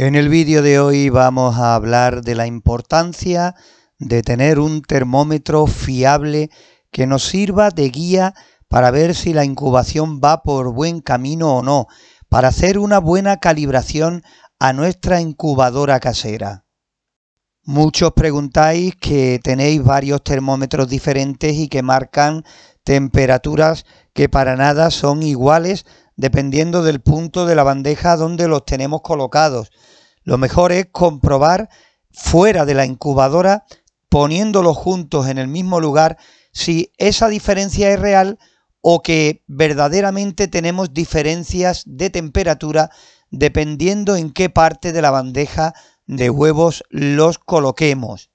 En el vídeo de hoy vamos a hablar de la importancia de tener un termómetro fiable que nos sirva de guía para ver si la incubación va por buen camino o no, para hacer una buena calibración a nuestra incubadora casera. Muchos preguntáis que tenéis varios termómetros diferentes y que marcan temperaturas que para nada son iguales dependiendo del punto de la bandeja donde los tenemos colocados. Lo mejor es comprobar fuera de la incubadora poniéndolos juntos en el mismo lugar si esa diferencia es real o que verdaderamente tenemos diferencias de temperatura dependiendo en qué parte de la bandeja de huevos los coloquemos.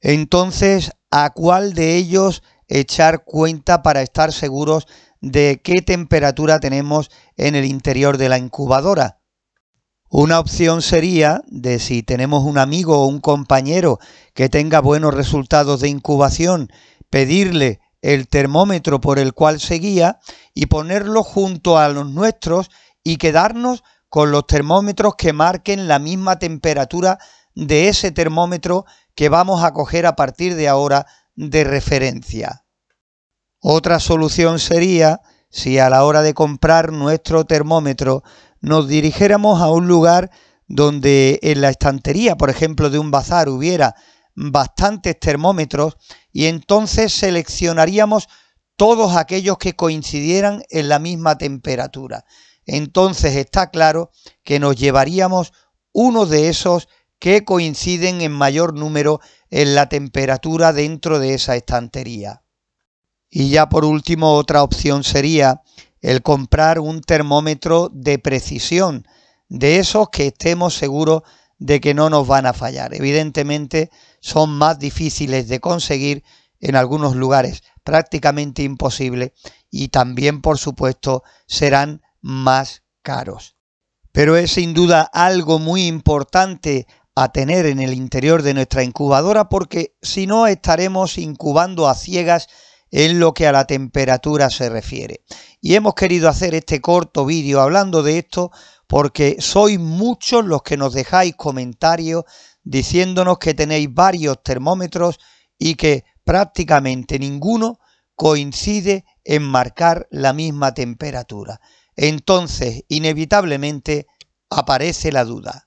Entonces, ¿a cuál de ellos echar cuenta para estar seguros de qué temperatura tenemos en el interior de la incubadora. Una opción sería de si tenemos un amigo o un compañero que tenga buenos resultados de incubación, pedirle el termómetro por el cual seguía y ponerlo junto a los nuestros y quedarnos con los termómetros que marquen la misma temperatura de ese termómetro que vamos a coger a partir de ahora de referencia. Otra solución sería si a la hora de comprar nuestro termómetro nos dirigiéramos a un lugar donde en la estantería, por ejemplo, de un bazar hubiera bastantes termómetros y entonces seleccionaríamos todos aquellos que coincidieran en la misma temperatura. Entonces está claro que nos llevaríamos uno de esos que coinciden en mayor número en la temperatura dentro de esa estantería. Y ya por último, otra opción sería el comprar un termómetro de precisión, de esos que estemos seguros de que no nos van a fallar. Evidentemente son más difíciles de conseguir en algunos lugares, prácticamente imposible, y también por supuesto serán más caros. Pero es sin duda algo muy importante a tener en el interior de nuestra incubadora porque si no estaremos incubando a ciegas en lo que a la temperatura se refiere. Y hemos querido hacer este corto vídeo hablando de esto porque sois muchos los que nos dejáis comentarios diciéndonos que tenéis varios termómetros y que prácticamente ninguno coincide en marcar la misma temperatura. Entonces, inevitablemente, aparece la duda.